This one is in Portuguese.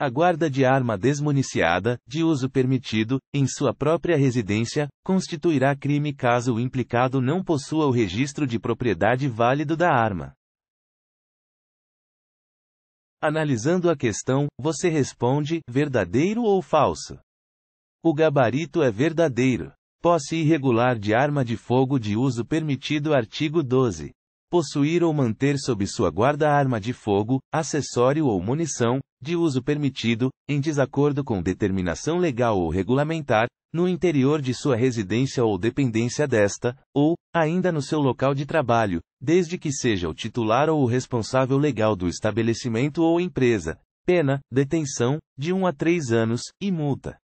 a guarda de arma desmuniciada, de uso permitido, em sua própria residência, constituirá crime caso o implicado não possua o registro de propriedade válido da arma. Analisando a questão, você responde: verdadeiro ou falso? O gabarito é verdadeiro. Posse irregular de arma de fogo de uso permitido, artigo 12 possuir ou manter sob sua guarda arma de fogo, acessório ou munição, de uso permitido, em desacordo com determinação legal ou regulamentar, no interior de sua residência ou dependência desta, ou, ainda no seu local de trabalho, desde que seja o titular ou o responsável legal do estabelecimento ou empresa. Pena, detenção, de 1 um a 3 anos, e multa.